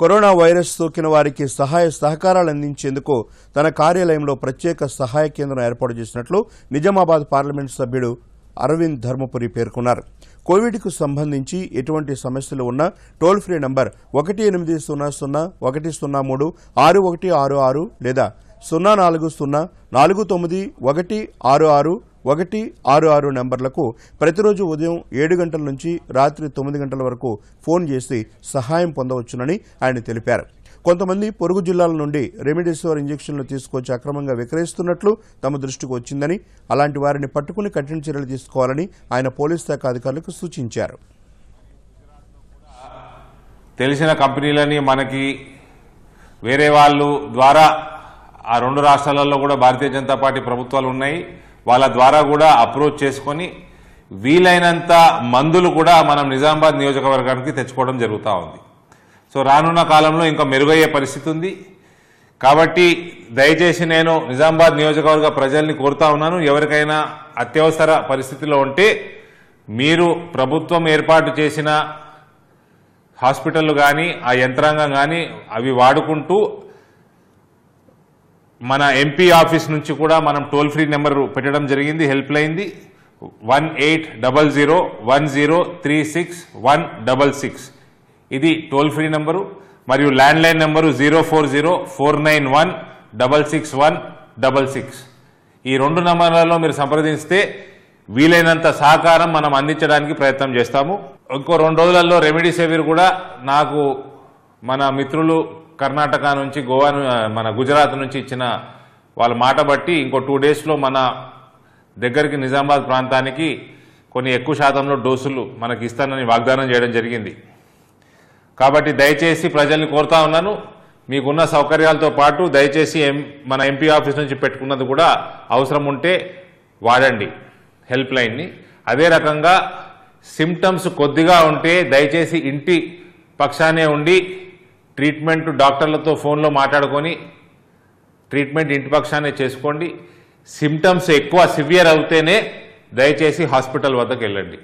corona virus సోకిన వారికి సహాయ సహకారాలు అందించేందుకు తన కార్యాలయంలో ప్రత్యేక సహాయ కేంద్రం ఏర్పాటు చేసినట్లు నిజామాబాద్ పార్లమెంటు సభ్యుడు అరవింద్ ధర్మపురి పేర్కొన్నారు కోవిడ్కు సంబంధించి ఎటువంటి సమస్యలు ఉన్నా టోల్ ఫ్రీ నంబర్ ఒకటి ఎనిమిది సున్నా సున్నా ఒకటి సున్నా మూడు ఆరు ఒకటి ఆరు ఆరు లేదా సున్నా నాలుగు సున్నా నాలుగు తొమ్మిది ఒకటి ఆరు ఆరు ఒకటి ఆరు ఆరు నెంబర్లకు ప్రతిరోజు ఉదయం ఏడు గంటల నుంచి రాత్రి తొమ్మిది గంటల వరకు ఫోన్ చేసి సహాయం పొందవచ్చునని ఆయన తెలిపారు కొంతమంది పొరుగు జిల్లాల నుండి రెమిడిసివర్ ఇంజెక్షన్లు తీసుకొచ్చి అక్రమంగా విక్రయిస్తున్నట్లు తమ దృష్టికి వచ్చిందని అలాంటి వారిని పట్టుకుని కఠిన చర్యలు తీసుకోవాలని ఆయన పోలీస్ శాఖ అధికారులకు సూచించారు తెలిసిన కంపెనీలని మనకి వేరే వాళ్ళు ద్వారా ఆ రెండు రాష్ట్రాలలో కూడా భారతీయ జనతా పార్టీ ప్రభుత్వాలు ఉన్నాయి వాళ్ళ ద్వారా కూడా అప్రోచ్ చేసుకొని వీలైనంత మందులు కూడా మనం నిజామాబాద్ నియోజకవర్గానికి తెచ్చుకోవడం జరుగుతూ ఉంది సో రానున్న కాలంలో ఇంకా మెరుగయ్యే పరిస్థితి ఉంది కాబట్టి దయచేసి నేను నిజామాబాద్ నియోజకవర్గ ప్రజల్ని కోరుతా ఉన్నాను ఎవరికైనా అత్యవసర పరిస్థితిలో ఉంటే మీరు ప్రభుత్వం ఏర్పాటు చేసిన హాస్పిటల్ కానీ ఆ యంత్రాంగం కానీ అవి వాడుకుంటూ మన ఎంపీ ఆఫీస్ నుంచి కూడా మనం టోల్ ఫ్రీ నెంబర్ పెట్టడం జరిగింది హెల్ప్ లైన్ది one eight double zero one zero three six one double six ఇది టోల్ ఫ్రీ నెంబరు మరియు landline number zero four zero four nine one double six one double six ఈ రెండు నెంబర్లలో మీరు సంప్రదిస్తే వీలైనంత సహకారం మనం అందించడానికి ప్రయత్నం చేస్తాము ఇంకో రెండు రోజులలో రెమెడీ సేవియర్ కూడా నాకు మన మిత్రులు కర్ణాటక నుంచి గోవా మన గుజరాత్ నుంచి ఇచ్చిన వాళ్ళ మాట బట్టి ఇంకో టూ డేస్లో మన దగ్గరికి నిజామాబాద్ ప్రాంతానికి కొన్ని ఎక్కువ శాతంలో డోసులు మనకి ఇస్తానని వాగ్దానం చేయడం జరిగింది కాబట్టి దయచేసి ప్రజల్ని కోరుతా ఉన్నాను మీకున్న సౌకర్యాలతో పాటు దయచేసి మన ఎంపీ ఆఫీస్ నుంచి పెట్టుకున్నది కూడా అవసరం ఉంటే వాడండి హెల్ప్ లైన్ని అదే రకంగా సిమ్టమ్స్ కొద్దిగా ఉంటే దయచేసి ఇంటి పక్షానే ఉండి ట్రీట్మెంట్ డాక్టర్లతో ఫోన్లో మాట్లాడుకొని ట్రీట్మెంట్ ఇంటి పక్షానే చేసుకోండి సిమ్టమ్స్ ఎక్కువ సివియర్ అవుతేనే దయచేసి హాస్పిటల్ వద్దకు వెళ్ళండి